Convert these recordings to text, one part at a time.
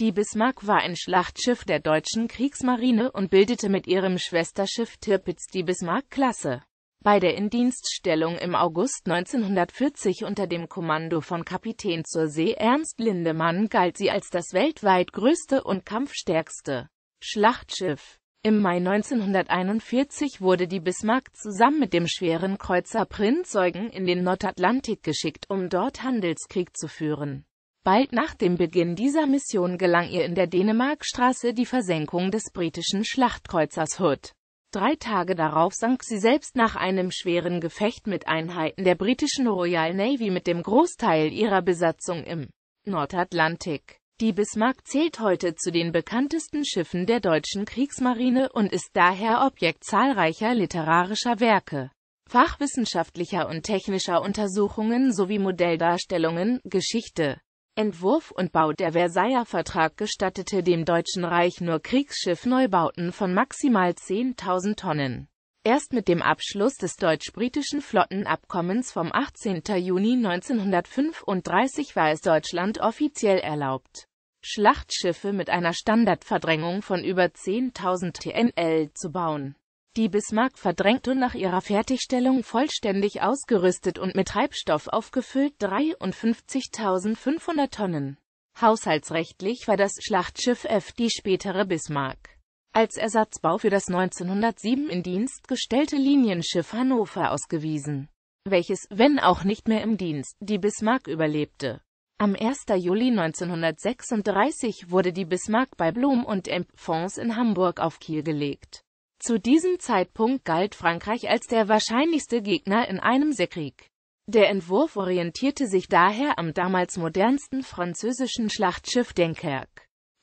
Die Bismarck war ein Schlachtschiff der deutschen Kriegsmarine und bildete mit ihrem Schwesterschiff Tirpitz die Bismarck-Klasse. Bei der Indienststellung im August 1940 unter dem Kommando von Kapitän zur See Ernst Lindemann galt sie als das weltweit größte und kampfstärkste Schlachtschiff. Im Mai 1941 wurde die Bismarck zusammen mit dem schweren Kreuzer Prinz Eugen in den Nordatlantik geschickt, um dort Handelskrieg zu führen. Bald nach dem Beginn dieser Mission gelang ihr in der Dänemarkstraße die Versenkung des britischen Schlachtkreuzers Hood. Drei Tage darauf sank sie selbst nach einem schweren Gefecht mit Einheiten der britischen Royal Navy mit dem Großteil ihrer Besatzung im Nordatlantik. Die Bismarck zählt heute zu den bekanntesten Schiffen der deutschen Kriegsmarine und ist daher Objekt zahlreicher literarischer Werke, fachwissenschaftlicher und technischer Untersuchungen sowie Modelldarstellungen, Geschichte, Entwurf und Bau der Versailler Vertrag gestattete dem Deutschen Reich nur Kriegsschiffneubauten von maximal 10.000 Tonnen. Erst mit dem Abschluss des deutsch-britischen Flottenabkommens vom 18. Juni 1935 war es Deutschland offiziell erlaubt, Schlachtschiffe mit einer Standardverdrängung von über 10.000 TNL zu bauen. Die Bismarck verdrängte nach ihrer Fertigstellung vollständig ausgerüstet und mit Treibstoff aufgefüllt 53.500 Tonnen. Haushaltsrechtlich war das Schlachtschiff F die spätere Bismarck. Als Ersatzbau für das 1907 in Dienst gestellte Linienschiff Hannover ausgewiesen, welches, wenn auch nicht mehr im Dienst, die Bismarck überlebte. Am 1. Juli 1936 wurde die Bismarck bei Blum und Emp Fonds in Hamburg auf Kiel gelegt zu diesem Zeitpunkt galt Frankreich als der wahrscheinlichste Gegner in einem Seekrieg. Der Entwurf orientierte sich daher am damals modernsten französischen Schlachtschiff Denkerk.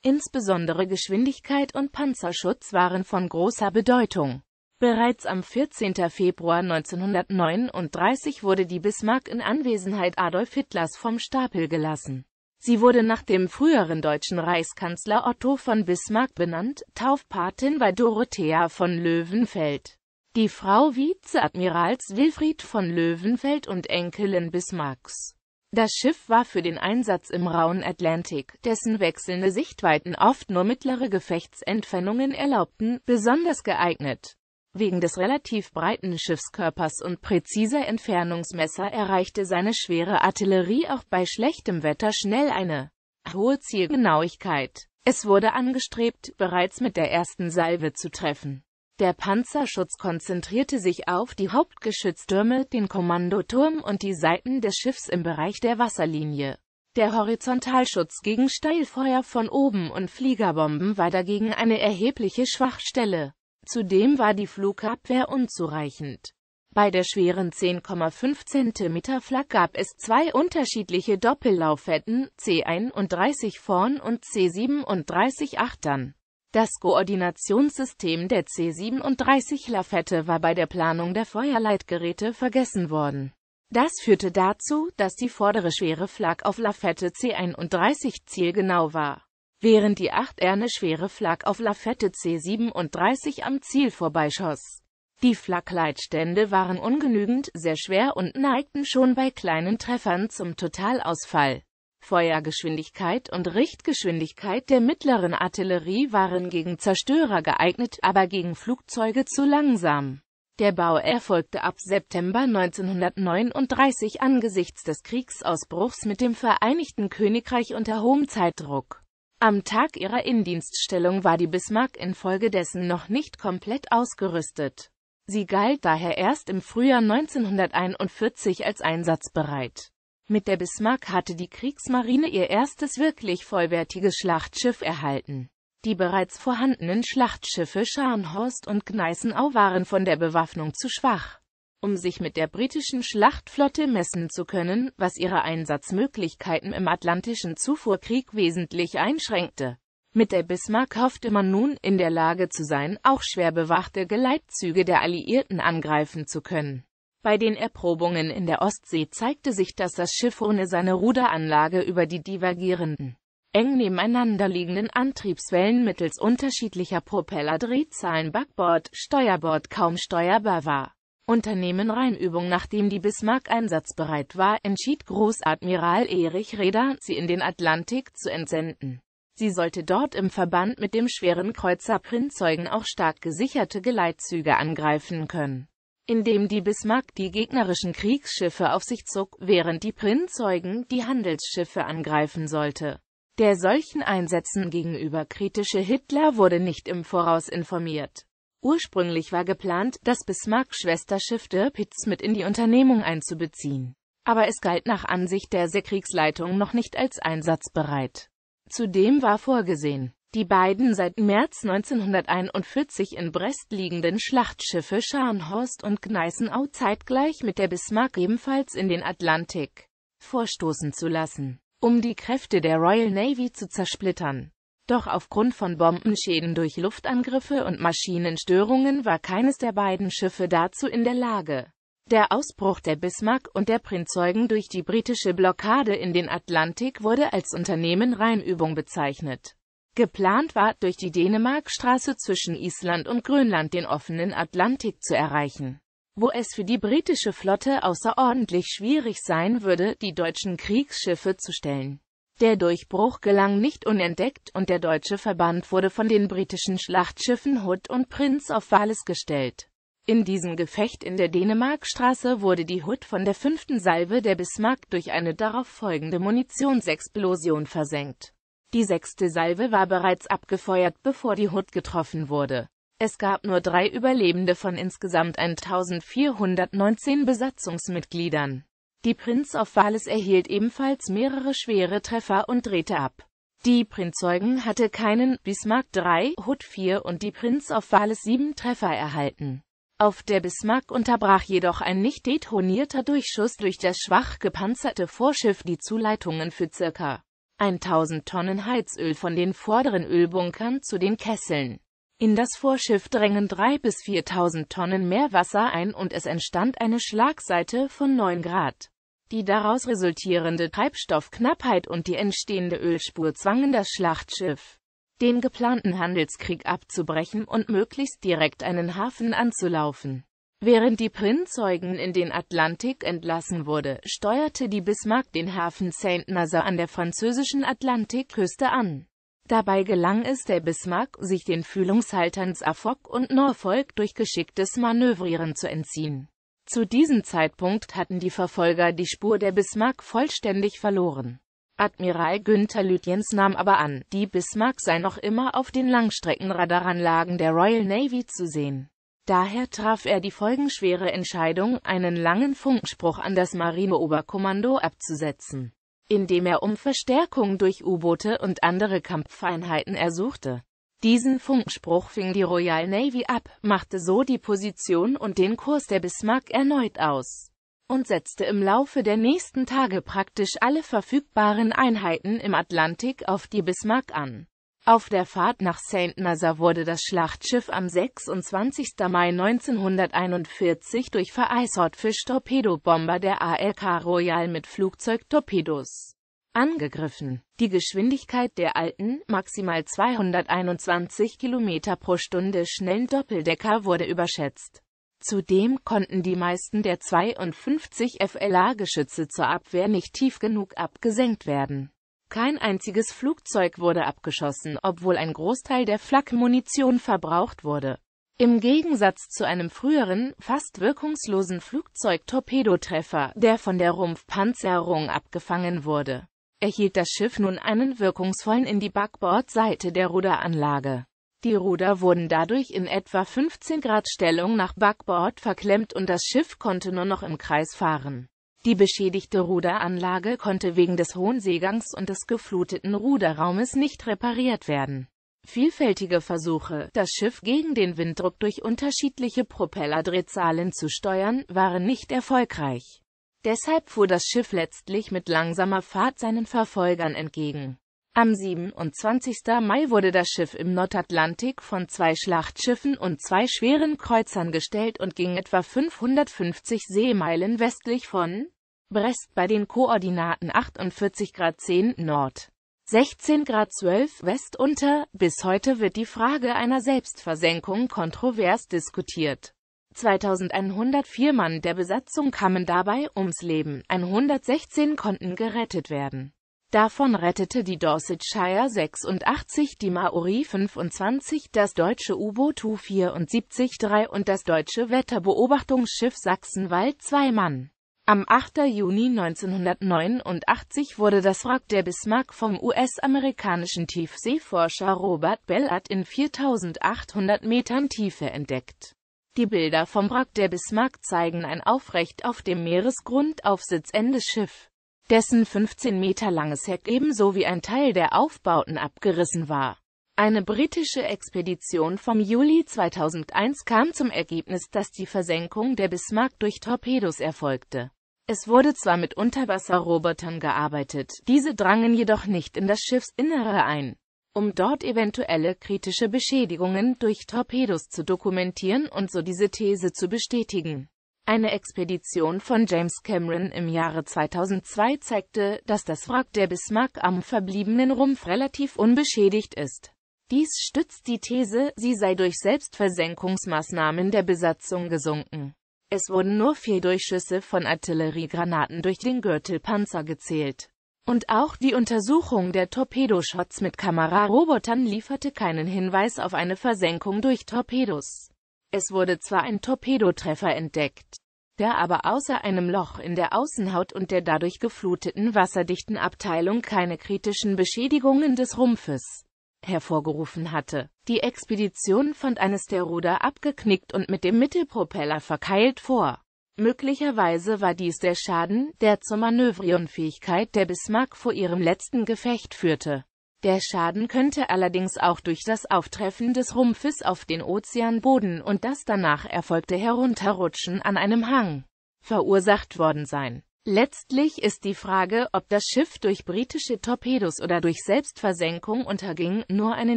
Insbesondere Geschwindigkeit und Panzerschutz waren von großer Bedeutung. Bereits am 14. Februar 1939 wurde die Bismarck in Anwesenheit Adolf Hitlers vom Stapel gelassen. Sie wurde nach dem früheren deutschen Reichskanzler Otto von Bismarck benannt, Taufpatin bei Dorothea von Löwenfeld, die Frau Vizeadmirals Wilfried von Löwenfeld und Enkelin Bismarcks. Das Schiff war für den Einsatz im rauen Atlantik, dessen wechselnde Sichtweiten oft nur mittlere Gefechtsentfernungen erlaubten, besonders geeignet. Wegen des relativ breiten Schiffskörpers und präziser Entfernungsmesser erreichte seine schwere Artillerie auch bei schlechtem Wetter schnell eine hohe Zielgenauigkeit. Es wurde angestrebt, bereits mit der ersten Salve zu treffen. Der Panzerschutz konzentrierte sich auf die Hauptgeschütztürme, den Kommandoturm und die Seiten des Schiffs im Bereich der Wasserlinie. Der Horizontalschutz gegen Steilfeuer von oben und Fliegerbomben war dagegen eine erhebliche Schwachstelle. Zudem war die Flugabwehr unzureichend. Bei der schweren 10,5 cm Flak gab es zwei unterschiedliche Doppellaufetten, C31 vorn und C37 achtern. Das Koordinationssystem der C37-Lafette war bei der Planung der Feuerleitgeräte vergessen worden. Das führte dazu, dass die vordere schwere Flak auf Lafette C31 zielgenau war während die 8 Erne schwere Flak auf Lafette C37 am Ziel vorbeischoss. Die Flakleitstände waren ungenügend, sehr schwer und neigten schon bei kleinen Treffern zum Totalausfall. Feuergeschwindigkeit und Richtgeschwindigkeit der mittleren Artillerie waren gegen Zerstörer geeignet, aber gegen Flugzeuge zu langsam. Der Bau erfolgte ab September 1939 angesichts des Kriegsausbruchs mit dem Vereinigten Königreich unter hohem Zeitdruck. Am Tag ihrer Indienststellung war die Bismarck infolgedessen noch nicht komplett ausgerüstet. Sie galt daher erst im Frühjahr 1941 als einsatzbereit. Mit der Bismarck hatte die Kriegsmarine ihr erstes wirklich vollwertiges Schlachtschiff erhalten. Die bereits vorhandenen Schlachtschiffe Scharnhorst und Gneisenau waren von der Bewaffnung zu schwach um sich mit der britischen Schlachtflotte messen zu können, was ihre Einsatzmöglichkeiten im Atlantischen Zufuhrkrieg wesentlich einschränkte. Mit der Bismarck hoffte man nun, in der Lage zu sein, auch schwer bewachte Geleitzüge der Alliierten angreifen zu können. Bei den Erprobungen in der Ostsee zeigte sich, dass das Schiff ohne seine Ruderanlage über die divergierenden, eng nebeneinander liegenden Antriebswellen mittels unterschiedlicher Propellerdrehzahlen Backbord, Steuerbord kaum steuerbar war. Unternehmen Rheinübung. Nachdem die Bismarck einsatzbereit war, entschied Großadmiral Erich Reda, sie in den Atlantik zu entsenden. Sie sollte dort im Verband mit dem schweren Kreuzer Prinzeugen auch stark gesicherte Geleitzüge angreifen können. Indem die Bismarck die gegnerischen Kriegsschiffe auf sich zog, während die Prinzeugen die Handelsschiffe angreifen sollte. Der solchen Einsätzen gegenüber kritische Hitler wurde nicht im Voraus informiert. Ursprünglich war geplant, das Bismarck-Schwesterschiff De Pitz mit in die Unternehmung einzubeziehen. Aber es galt nach Ansicht der Seekriegsleitung noch nicht als einsatzbereit. Zudem war vorgesehen, die beiden seit März 1941 in Brest liegenden Schlachtschiffe Scharnhorst und Gneisenau zeitgleich mit der Bismarck ebenfalls in den Atlantik vorstoßen zu lassen, um die Kräfte der Royal Navy zu zersplittern. Doch aufgrund von Bombenschäden durch Luftangriffe und Maschinenstörungen war keines der beiden Schiffe dazu in der Lage. Der Ausbruch der Bismarck und der Prinzeugen durch die britische Blockade in den Atlantik wurde als Unternehmen Rheinübung bezeichnet. Geplant war, durch die Dänemarkstraße zwischen Island und Grönland den offenen Atlantik zu erreichen, wo es für die britische Flotte außerordentlich schwierig sein würde, die deutschen Kriegsschiffe zu stellen. Der Durchbruch gelang nicht unentdeckt und der deutsche Verband wurde von den britischen Schlachtschiffen Hood und Prinz auf Wales gestellt. In diesem Gefecht in der Dänemarkstraße wurde die Hood von der fünften Salve der Bismarck durch eine darauf folgende Munitionsexplosion versenkt. Die sechste Salve war bereits abgefeuert, bevor die Hood getroffen wurde. Es gab nur drei Überlebende von insgesamt 1419 Besatzungsmitgliedern. Die Prinz of Wales erhielt ebenfalls mehrere schwere Treffer und drehte ab. Die Prinzeugen hatte keinen, Bismarck 3, Hood 4 und die Prinz of Wales 7 Treffer erhalten. Auf der Bismarck unterbrach jedoch ein nicht detonierter Durchschuss durch das schwach gepanzerte Vorschiff die Zuleitungen für ca. 1000 Tonnen Heizöl von den vorderen Ölbunkern zu den Kesseln. In das Vorschiff drängen 3.000 bis 4.000 Tonnen Meerwasser ein und es entstand eine Schlagseite von 9 Grad. Die daraus resultierende Treibstoffknappheit und die entstehende Ölspur zwangen das Schlachtschiff, den geplanten Handelskrieg abzubrechen und möglichst direkt einen Hafen anzulaufen. Während die Prinzeugen in den Atlantik entlassen wurde, steuerte die Bismarck den Hafen Saint-Nazaire an der französischen Atlantikküste an. Dabei gelang es der Bismarck, sich den Fühlungshaltern Suffolk und Norfolk durch geschicktes Manövrieren zu entziehen. Zu diesem Zeitpunkt hatten die Verfolger die Spur der Bismarck vollständig verloren. Admiral Günther Lütjens nahm aber an, die Bismarck sei noch immer auf den Langstreckenradaranlagen der Royal Navy zu sehen. Daher traf er die folgenschwere Entscheidung, einen langen Funkspruch an das Marineoberkommando abzusetzen indem er um Verstärkung durch U-Boote und andere Kampfeinheiten ersuchte. Diesen Funkspruch fing die Royal Navy ab, machte so die Position und den Kurs der Bismarck erneut aus und setzte im Laufe der nächsten Tage praktisch alle verfügbaren Einheiten im Atlantik auf die Bismarck an. Auf der Fahrt nach St. nazaire wurde das Schlachtschiff am 26. Mai 1941 durch Vereishortfisch-Torpedobomber der ALK Royal mit Flugzeugtorpedos angegriffen. Die Geschwindigkeit der alten, maximal 221 km pro Stunde schnellen Doppeldecker wurde überschätzt. Zudem konnten die meisten der 52 FLA-Geschütze zur Abwehr nicht tief genug abgesenkt werden. Kein einziges Flugzeug wurde abgeschossen, obwohl ein Großteil der Flak-Munition verbraucht wurde. Im Gegensatz zu einem früheren, fast wirkungslosen Flugzeugtorpedotreffer, der von der Rumpfpanzerung abgefangen wurde, erhielt das Schiff nun einen wirkungsvollen in die Backbordseite der Ruderanlage. Die Ruder wurden dadurch in etwa 15 Grad Stellung nach Backbord verklemmt und das Schiff konnte nur noch im Kreis fahren. Die beschädigte Ruderanlage konnte wegen des hohen Seegangs und des gefluteten Ruderraumes nicht repariert werden. Vielfältige Versuche, das Schiff gegen den Winddruck durch unterschiedliche Propellerdrehzahlen zu steuern, waren nicht erfolgreich. Deshalb fuhr das Schiff letztlich mit langsamer Fahrt seinen Verfolgern entgegen. Am 27. Mai wurde das Schiff im Nordatlantik von zwei Schlachtschiffen und zwei schweren Kreuzern gestellt und ging etwa 550 Seemeilen westlich von Brest bei den Koordinaten 48 Grad 10 Nord. 16 Grad 12 West unter. Bis heute wird die Frage einer Selbstversenkung kontrovers diskutiert. 2104 Mann der Besatzung kamen dabei ums Leben, 116 konnten gerettet werden. Davon rettete die Dorsetshire 86, die Maori 25, das deutsche U-Boot U-74-3 und das deutsche Wetterbeobachtungsschiff Sachsenwald 2 Mann. Am 8. Juni 1989 wurde das Wrack der Bismarck vom US-amerikanischen Tiefseeforscher Robert Bellard in 4800 Metern Tiefe entdeckt. Die Bilder vom Wrack der Bismarck zeigen ein aufrecht auf dem Meeresgrund aufsitzendes Schiff, dessen 15 Meter langes Heck ebenso wie ein Teil der Aufbauten abgerissen war. Eine britische Expedition vom Juli 2001 kam zum Ergebnis, dass die Versenkung der Bismarck durch Torpedos erfolgte. Es wurde zwar mit Unterwasserrobotern gearbeitet, diese drangen jedoch nicht in das Schiffsinnere ein. Um dort eventuelle kritische Beschädigungen durch Torpedos zu dokumentieren und so diese These zu bestätigen. Eine Expedition von James Cameron im Jahre 2002 zeigte, dass das Wrack der Bismarck am verbliebenen Rumpf relativ unbeschädigt ist. Dies stützt die These, sie sei durch Selbstversenkungsmaßnahmen der Besatzung gesunken. Es wurden nur vier Durchschüsse von Artilleriegranaten durch den Gürtelpanzer gezählt. Und auch die Untersuchung der Torpedoshots mit Kamerarobotern lieferte keinen Hinweis auf eine Versenkung durch Torpedos. Es wurde zwar ein Torpedotreffer entdeckt, der aber außer einem Loch in der Außenhaut und der dadurch gefluteten wasserdichten Abteilung keine kritischen Beschädigungen des Rumpfes hervorgerufen hatte. Die Expedition fand eines der Ruder abgeknickt und mit dem Mittelpropeller verkeilt vor. Möglicherweise war dies der Schaden, der zur Manövrierunfähigkeit der Bismarck vor ihrem letzten Gefecht führte. Der Schaden könnte allerdings auch durch das Auftreffen des Rumpfes auf den Ozeanboden und das danach erfolgte Herunterrutschen an einem Hang verursacht worden sein Letztlich ist die Frage, ob das Schiff durch britische Torpedos oder durch Selbstversenkung unterging, nur eine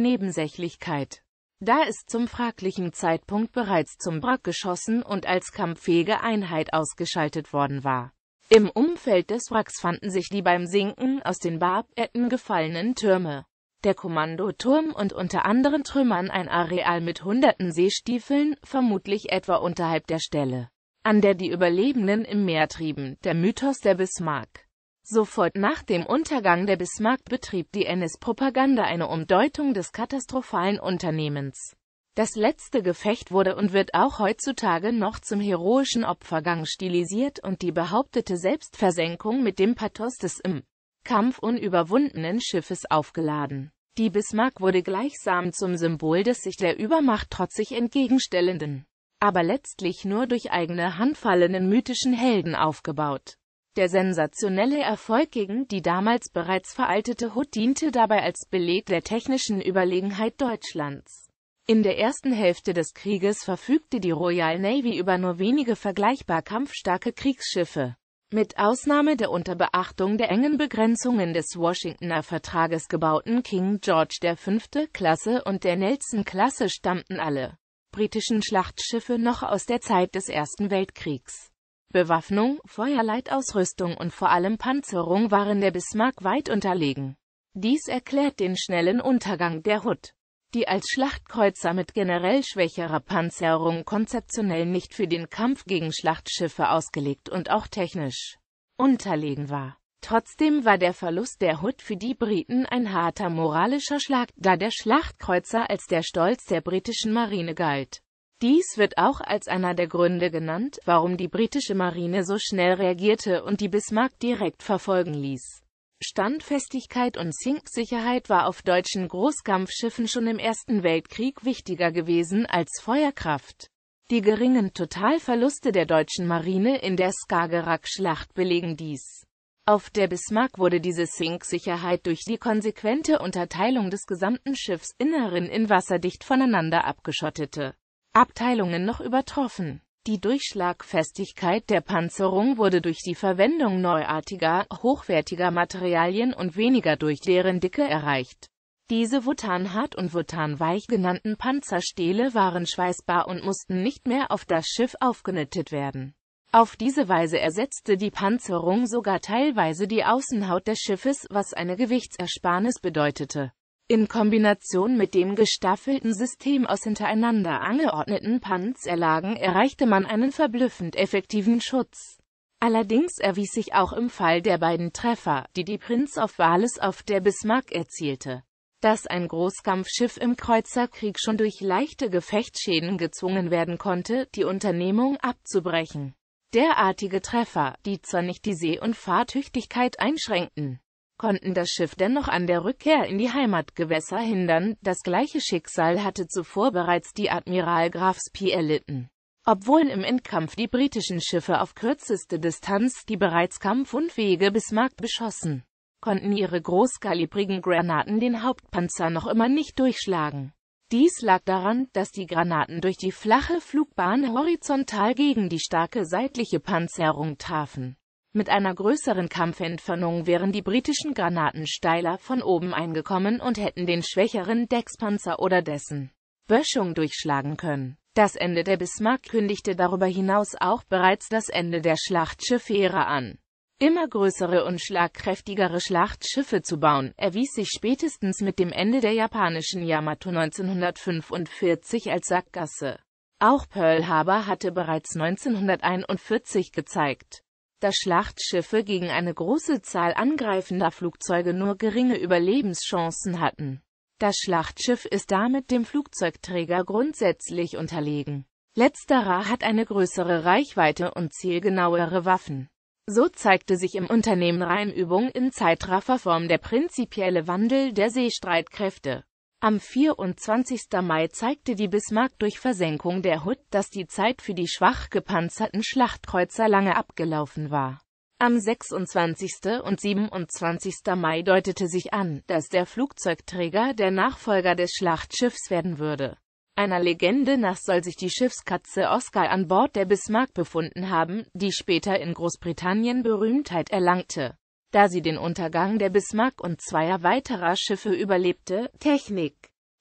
Nebensächlichkeit. Da es zum fraglichen Zeitpunkt bereits zum Wrack geschossen und als kampffähige Einheit ausgeschaltet worden war. Im Umfeld des Wracks fanden sich die beim Sinken aus den Barbetten gefallenen Türme. Der Kommandoturm und unter anderen Trümmern ein Areal mit hunderten Seestiefeln, vermutlich etwa unterhalb der Stelle an der die Überlebenden im Meer trieben, der Mythos der Bismarck. Sofort nach dem Untergang der Bismarck betrieb die NS-Propaganda eine Umdeutung des katastrophalen Unternehmens. Das letzte Gefecht wurde und wird auch heutzutage noch zum heroischen Opfergang stilisiert und die behauptete Selbstversenkung mit dem Pathos des im Kampf unüberwundenen Schiffes aufgeladen. Die Bismarck wurde gleichsam zum Symbol des sich der Übermacht trotzig entgegenstellenden aber letztlich nur durch eigene handfallenen mythischen Helden aufgebaut. Der sensationelle Erfolg gegen die damals bereits veraltete Hut diente dabei als Beleg der technischen Überlegenheit Deutschlands. In der ersten Hälfte des Krieges verfügte die Royal Navy über nur wenige vergleichbar kampfstarke Kriegsschiffe. Mit Ausnahme der unter Beachtung der engen Begrenzungen des Washingtoner Vertrages gebauten King George V. Klasse und der Nelson-Klasse stammten alle britischen Schlachtschiffe noch aus der Zeit des Ersten Weltkriegs. Bewaffnung, Feuerleitausrüstung und vor allem Panzerung waren der Bismarck weit unterlegen. Dies erklärt den schnellen Untergang der Hood, die als Schlachtkreuzer mit generell schwächerer Panzerung konzeptionell nicht für den Kampf gegen Schlachtschiffe ausgelegt und auch technisch unterlegen war. Trotzdem war der Verlust der Hood für die Briten ein harter moralischer Schlag, da der Schlachtkreuzer als der Stolz der britischen Marine galt. Dies wird auch als einer der Gründe genannt, warum die britische Marine so schnell reagierte und die Bismarck direkt verfolgen ließ. Standfestigkeit und Sinksicherheit war auf deutschen Großkampfschiffen schon im Ersten Weltkrieg wichtiger gewesen als Feuerkraft. Die geringen Totalverluste der deutschen Marine in der Skagerrak-Schlacht belegen dies. Auf der Bismarck wurde diese Sinksicherheit durch die konsequente Unterteilung des gesamten Schiffs inneren in wasserdicht voneinander abgeschottete Abteilungen noch übertroffen. Die Durchschlagfestigkeit der Panzerung wurde durch die Verwendung neuartiger, hochwertiger Materialien und weniger durch deren Dicke erreicht. Diese Wutanhart und Wotanweich genannten Panzerstähle waren schweißbar und mussten nicht mehr auf das Schiff aufgenettet werden. Auf diese Weise ersetzte die Panzerung sogar teilweise die Außenhaut des Schiffes, was eine Gewichtsersparnis bedeutete. In Kombination mit dem gestaffelten System aus hintereinander angeordneten Panzerlagen erreichte man einen verblüffend effektiven Schutz. Allerdings erwies sich auch im Fall der beiden Treffer, die die Prinz of Wales auf der Bismarck erzielte, dass ein Großkampfschiff im Kreuzerkrieg schon durch leichte Gefechtsschäden gezwungen werden konnte, die Unternehmung abzubrechen. Derartige Treffer, die zwar nicht die See- und Fahrtüchtigkeit einschränkten, konnten das Schiff dennoch an der Rückkehr in die Heimatgewässer hindern, das gleiche Schicksal hatte zuvor bereits die Admiral Grafspee erlitten. Obwohl im Endkampf die britischen Schiffe auf kürzeste Distanz die bereits kampfunfähige Bismarck beschossen, konnten ihre großkalibrigen Granaten den Hauptpanzer noch immer nicht durchschlagen. Dies lag daran, dass die Granaten durch die flache Flugbahn horizontal gegen die starke seitliche Panzerung trafen. Mit einer größeren Kampfentfernung wären die britischen Granaten steiler von oben eingekommen und hätten den schwächeren Deckspanzer oder dessen Böschung durchschlagen können. Das Ende der Bismarck kündigte darüber hinaus auch bereits das Ende der Schlachtschiff-Ära an immer größere und schlagkräftigere Schlachtschiffe zu bauen, erwies sich spätestens mit dem Ende der japanischen Yamato 1945 als Sackgasse. Auch Pearl Harbor hatte bereits 1941 gezeigt, dass Schlachtschiffe gegen eine große Zahl angreifender Flugzeuge nur geringe Überlebenschancen hatten. Das Schlachtschiff ist damit dem Flugzeugträger grundsätzlich unterlegen. Letzterer hat eine größere Reichweite und zielgenauere Waffen. So zeigte sich im Unternehmen Rheinübung in Zeitrafferform der prinzipielle Wandel der Seestreitkräfte. Am 24. Mai zeigte die Bismarck durch Versenkung der Hut, dass die Zeit für die schwach gepanzerten Schlachtkreuzer lange abgelaufen war. Am 26. und 27. Mai deutete sich an, dass der Flugzeugträger der Nachfolger des Schlachtschiffs werden würde. Einer Legende nach soll sich die Schiffskatze Oscar an Bord der Bismarck befunden haben, die später in Großbritannien Berühmtheit erlangte, da sie den Untergang der Bismarck und zweier weiterer Schiffe überlebte. Technik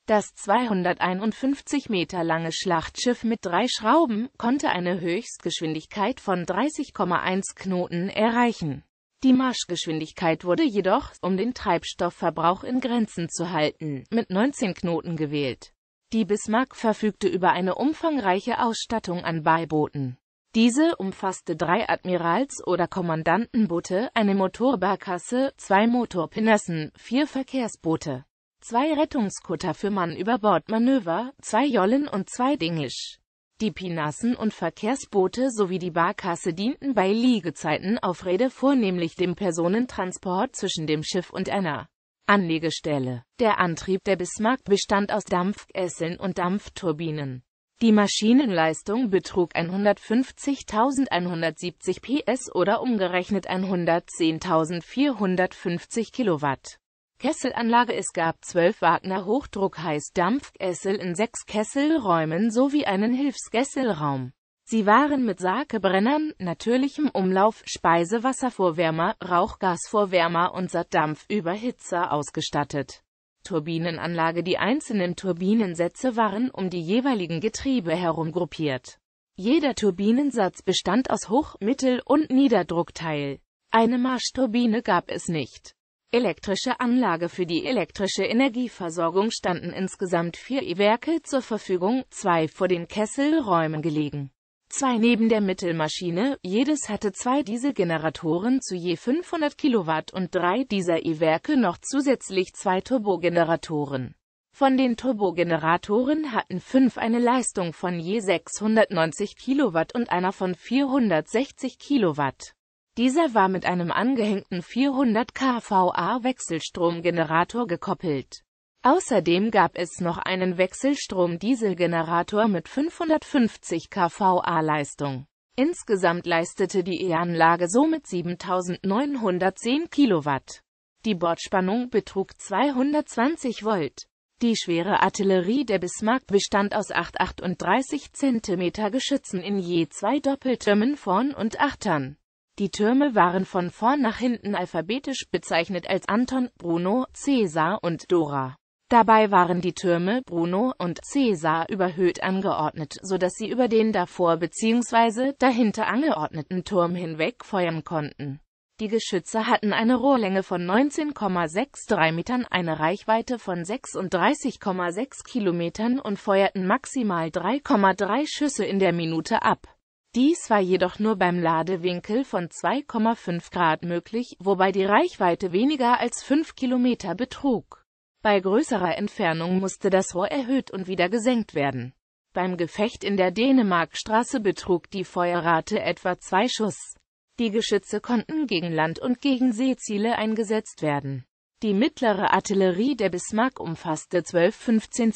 das 251 Meter lange Schlachtschiff mit drei Schrauben konnte eine Höchstgeschwindigkeit von 30,1 Knoten erreichen. Die Marschgeschwindigkeit wurde jedoch, um den Treibstoffverbrauch in Grenzen zu halten, mit 19 Knoten gewählt. Die Bismarck verfügte über eine umfangreiche Ausstattung an Beibooten. Diese umfasste drei Admirals- oder Kommandantenboote, eine Motorbarkasse, zwei Motorpinassen, vier Verkehrsboote, zwei Rettungskutter für mann über Bordmanöver, zwei Jollen und zwei Dinglisch. Die Pinassen und Verkehrsboote sowie die Barkasse dienten bei Liegezeiten auf Rede vornehmlich dem Personentransport zwischen dem Schiff und einer Anlegestelle. Der Antrieb der Bismarck bestand aus Dampfesseln und Dampfturbinen. Die Maschinenleistung betrug 150.170 PS oder umgerechnet 110.450 Kilowatt. Kesselanlage Es gab zwölf Wagner Hochdruck-Heißdampfkessel heiß in sechs Kesselräumen sowie einen Hilfskesselraum. Sie waren mit Sakebrennern, natürlichem Umlauf, Speisewasservorwärmer, Rauchgasvorwärmer und Sattdampfüberhitzer ausgestattet. Turbinenanlage Die einzelnen Turbinensätze waren um die jeweiligen Getriebe herum gruppiert. Jeder Turbinensatz bestand aus Hoch-, Mittel- und Niederdruckteil. Eine Marschturbine gab es nicht. Elektrische Anlage Für die elektrische Energieversorgung standen insgesamt vier E-Werke zur Verfügung, zwei vor den Kesselräumen gelegen zwei neben der Mittelmaschine, jedes hatte zwei Dieselgeneratoren zu je 500 Kilowatt und drei dieser E-Werke noch zusätzlich zwei Turbogeneratoren. Von den Turbogeneratoren hatten fünf eine Leistung von je 690 Kilowatt und einer von 460 Kilowatt. Dieser war mit einem angehängten 400 kVA Wechselstromgenerator gekoppelt. Außerdem gab es noch einen Wechselstrom-Dieselgenerator mit 550 kVA Leistung. Insgesamt leistete die E-Anlage somit 7910 Kilowatt. Die Bordspannung betrug 220 Volt. Die schwere Artillerie der Bismarck bestand aus 838 38 cm Geschützen in je zwei Doppeltürmen vorn und achtern. Die Türme waren von vorn nach hinten alphabetisch bezeichnet als Anton, Bruno, Cäsar und Dora. Dabei waren die Türme Bruno und Caesar überhöht angeordnet, so dass sie über den davor bzw. dahinter angeordneten Turm hinweg feuern konnten. Die Geschütze hatten eine Rohrlänge von 19,63 Metern, eine Reichweite von 36,6 Kilometern und feuerten maximal 3,3 Schüsse in der Minute ab. Dies war jedoch nur beim Ladewinkel von 2,5 Grad möglich, wobei die Reichweite weniger als 5 Kilometer betrug. Bei größerer Entfernung musste das Rohr erhöht und wieder gesenkt werden. Beim Gefecht in der Dänemarkstraße betrug die Feuerrate etwa zwei Schuss. Die Geschütze konnten gegen Land- und gegen Seeziele eingesetzt werden. Die mittlere Artillerie der Bismarck umfasste 12-15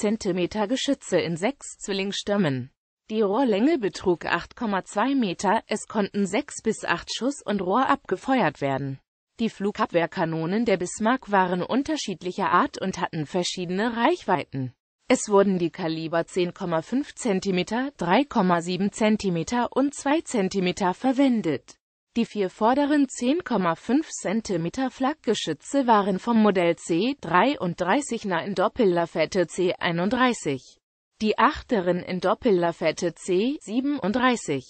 cm Geschütze in sechs Zwillingsstürmen. Die Rohrlänge betrug 8,2 Meter, es konnten sechs bis acht Schuss und Rohr abgefeuert werden. Die Flugabwehrkanonen der Bismarck waren unterschiedlicher Art und hatten verschiedene Reichweiten. Es wurden die Kaliber 10,5 cm, 3,7 cm und 2 cm verwendet. Die vier vorderen 10,5 cm Flakgeschütze waren vom Modell C33 nah in Doppellafette C31, die achteren in Doppellafette C37.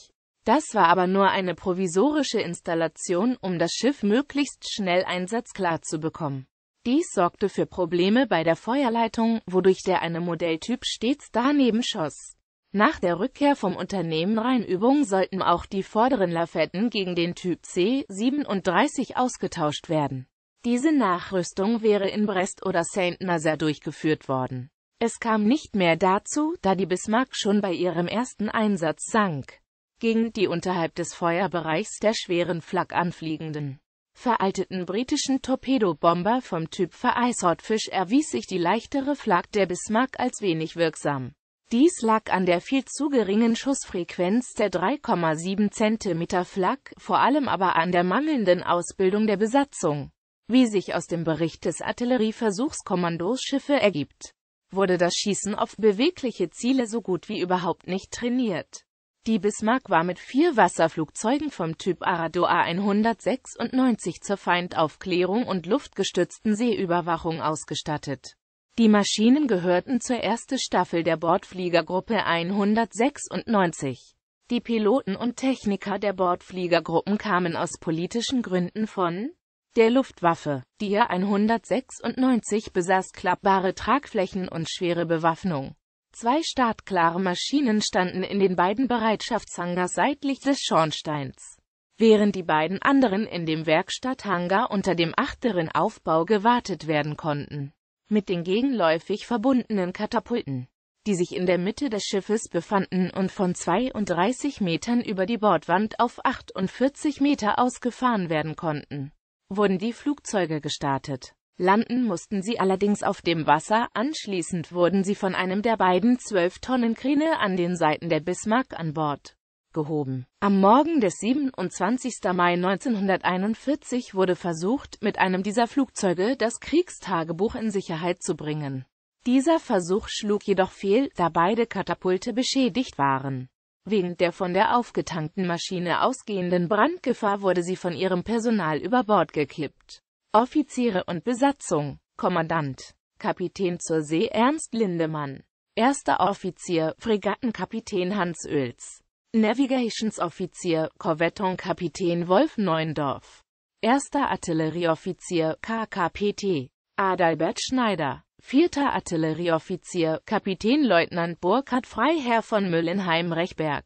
Das war aber nur eine provisorische Installation, um das Schiff möglichst schnell einsatzklar zu bekommen. Dies sorgte für Probleme bei der Feuerleitung, wodurch der eine Modelltyp stets daneben schoss. Nach der Rückkehr vom Unternehmen Rheinübung sollten auch die vorderen Lafetten gegen den Typ C 37 ausgetauscht werden. Diese Nachrüstung wäre in Brest oder Saint-Nazaire durchgeführt worden. Es kam nicht mehr dazu, da die Bismarck schon bei ihrem ersten Einsatz sank gegen die unterhalb des Feuerbereichs der schweren Flak anfliegenden, veralteten britischen Torpedobomber vom Typ Vereishortfisch erwies sich die leichtere Flak der Bismarck als wenig wirksam. Dies lag an der viel zu geringen Schussfrequenz der 3,7 cm Flak, vor allem aber an der mangelnden Ausbildung der Besatzung. Wie sich aus dem Bericht des Artillerieversuchskommandos Schiffe ergibt, wurde das Schießen auf bewegliche Ziele so gut wie überhaupt nicht trainiert. Die Bismarck war mit vier Wasserflugzeugen vom Typ Arado A196 zur Feindaufklärung und luftgestützten Seeüberwachung ausgestattet. Die Maschinen gehörten zur ersten Staffel der Bordfliegergruppe 196. Die Piloten und Techniker der Bordfliegergruppen kamen aus politischen Gründen von der Luftwaffe. Die a 196 besaß klappbare Tragflächen und schwere Bewaffnung. Zwei startklare Maschinen standen in den beiden Bereitschaftshangar seitlich des Schornsteins, während die beiden anderen in dem Werkstatthangar unter dem achteren Aufbau gewartet werden konnten. Mit den gegenläufig verbundenen Katapulten, die sich in der Mitte des Schiffes befanden und von 32 Metern über die Bordwand auf 48 Meter ausgefahren werden konnten, wurden die Flugzeuge gestartet. Landen mussten sie allerdings auf dem Wasser, anschließend wurden sie von einem der beiden 12-Tonnen-Krine an den Seiten der Bismarck an Bord gehoben. Am Morgen des 27. Mai 1941 wurde versucht, mit einem dieser Flugzeuge das Kriegstagebuch in Sicherheit zu bringen. Dieser Versuch schlug jedoch fehl, da beide Katapulte beschädigt waren. Wegen der von der aufgetankten Maschine ausgehenden Brandgefahr wurde sie von ihrem Personal über Bord gekippt. Offiziere und Besatzung, Kommandant, Kapitän zur See Ernst Lindemann, Erster Offizier, Fregattenkapitän Hans Oels, Navigationsoffizier, Kapitän Wolf Neundorf, Erster Artillerieoffizier, KKPT, Adalbert Schneider, Vierter Artillerieoffizier, Kapitänleutnant Burkhard Freiherr von Müllenheim-Rechberg,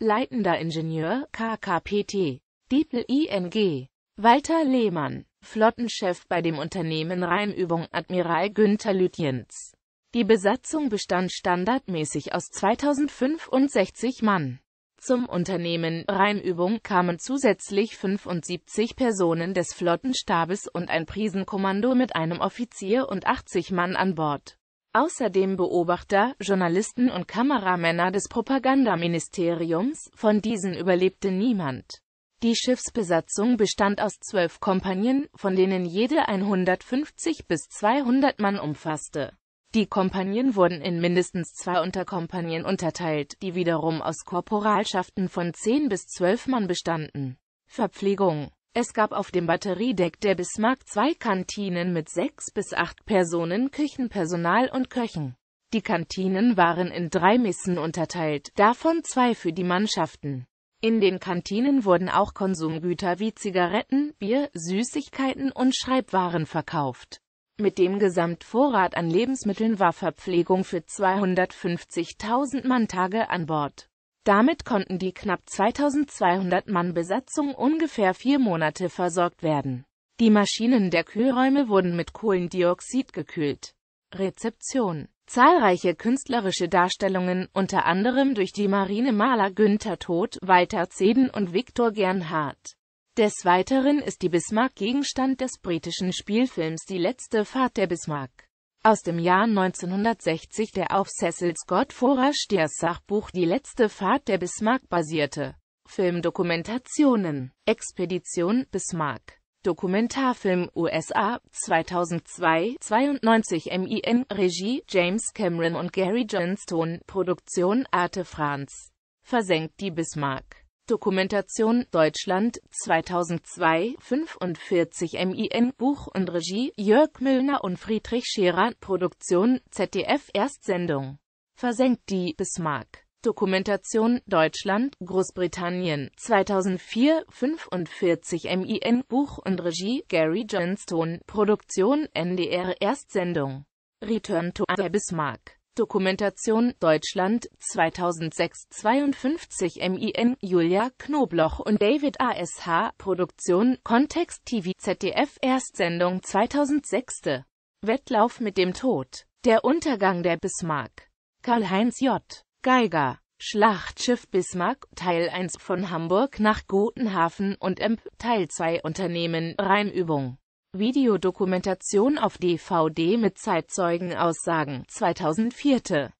Leitender Ingenieur, KKPT, Diepel ING, Walter Lehmann, Flottenchef bei dem Unternehmen Rheinübung Admiral Günther Lütjens. Die Besatzung bestand standardmäßig aus 2065 Mann. Zum Unternehmen Rheinübung kamen zusätzlich 75 Personen des Flottenstabes und ein Prisenkommando mit einem Offizier und 80 Mann an Bord. Außerdem Beobachter, Journalisten und Kameramänner des Propagandaministeriums, von diesen überlebte niemand. Die Schiffsbesatzung bestand aus zwölf Kompanien, von denen jede 150 bis 200 Mann umfasste. Die Kompanien wurden in mindestens zwei Unterkompanien unterteilt, die wiederum aus Korporalschaften von 10 bis 12 Mann bestanden. Verpflegung Es gab auf dem Batteriedeck der Bismarck zwei Kantinen mit sechs bis acht Personen Küchenpersonal und Köchen. Die Kantinen waren in drei Messen unterteilt, davon zwei für die Mannschaften. In den Kantinen wurden auch Konsumgüter wie Zigaretten, Bier, Süßigkeiten und Schreibwaren verkauft. Mit dem Gesamtvorrat an Lebensmitteln war Verpflegung für 250.000 Mann Tage an Bord. Damit konnten die knapp 2200 Mann Besatzung ungefähr vier Monate versorgt werden. Die Maschinen der Kühlräume wurden mit Kohlendioxid gekühlt. Rezeption Zahlreiche künstlerische Darstellungen, unter anderem durch die Marinemaler Günther Todt, Walter Zeden und Viktor Gernhardt. Des Weiteren ist die Bismarck Gegenstand des britischen Spielfilms Die letzte Fahrt der Bismarck aus dem Jahr 1960, der auf Cecil Scott der Sachbuch Die letzte Fahrt der Bismarck basierte. Filmdokumentationen Expedition Bismarck Dokumentarfilm USA 2002 92 MIN Regie James Cameron und Gary Johnstone Produktion Arte France Versenkt die Bismarck Dokumentation Deutschland 2002 45 MIN Buch und Regie Jörg Müllner und Friedrich Scherer Produktion ZDF Erstsendung Versenkt die Bismarck Dokumentation Deutschland, Großbritannien, 2004, 45 MIN, Buch und Regie, Gary Johnstone, Produktion, NDR Erstsendung, Return to Asia Bismarck, Dokumentation Deutschland, 2006, 52 MIN, Julia Knobloch und David ASH, Produktion, Kontext TV, ZDF Erstsendung 2006, Wettlauf mit dem Tod, Der Untergang der Bismarck, Karl-Heinz J. Geiger Schlachtschiff Bismarck, Teil 1 von Hamburg nach Gotenhafen und Emp, Teil 2 Unternehmen Rheinübung. Videodokumentation auf DVD mit Zeitzeugenaussagen, 2004